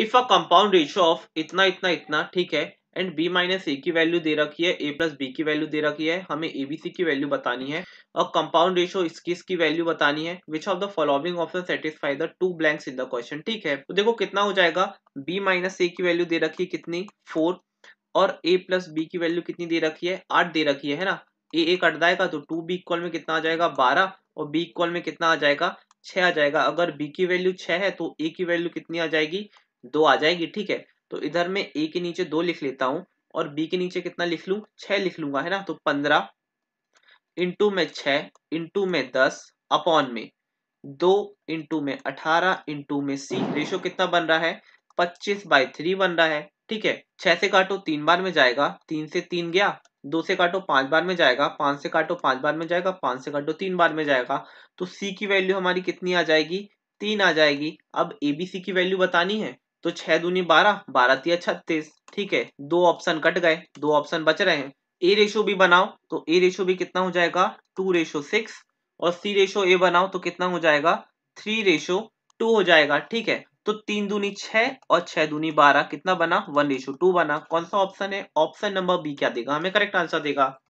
if a compound ratio of इतना इतना इतना ठीक है एंड बी माइनस ए की वैल्यू दे रखी है ए प्लस बी की वैल्यू दे रखी है हमें एबीसी की वैल्यू बतानी है और कंपाउंड रेशियो इसकी इसकी वैल्यू बतानी है which of the following option satisfy the two blanks in the question ठीक है तो देखो कितना हो जाएगा बी माइनस ए की वैल्यू दे रखी है कितनी फोर और ए प्लस बी की वैल्यू कितनी दे रखी है आठ दे रखी है है ना ए ए कट जाएगा तो टू बी इक्वल में कितना आ जाएगा बारह और बी इक्वल में कितना आ जाएगा छह आ जाएगा अगर बी की वैल्यू छह है तो ए की वैल्यू कितनी आ जाएगी दो आ जाएगी ठीक है तो इधर मैं ए के नीचे दो लिख लेता हूँ और बी के नीचे कितना लिख लू छह लिख लूंगा है ना तो पंद्रह इंटू में छ इंटू में दस अपॉन में दो इंटू में अठारह इंटू में सी रेशो कितना बन रहा है पच्चीस बाई थ्री बन रहा है ठीक है छह से काटो तीन बार में जाएगा तीन से तीन गया दो से काटो पांच बार में जाएगा पांच से काटो पांच बार में जाएगा पांच से काटो तीन बार में जाएगा तो सी की वैल्यू हमारी कितनी आ जाएगी तीन आ जाएगी अब एबीसी की वैल्यू बतानी है तो छह दूनी बारह बारह तीन छत्तीस ठीक है दो ऑप्शन कट गए दो ऑप्शन बच रहे हैं ए रेशो भी बनाओ तो ए रेशो भी कितना हो जाएगा टू रेशो सिक्स और सी रेशो ए बनाओ तो कितना हो जाएगा थ्री रेशो टू हो जाएगा ठीक है तो तीन दूनी छह और छह दूनी बारह कितना बना वन रेशो टू बना कौन सा ऑप्शन है ऑप्शन नंबर बी क्या देगा हमें करेक्ट आंसर देगा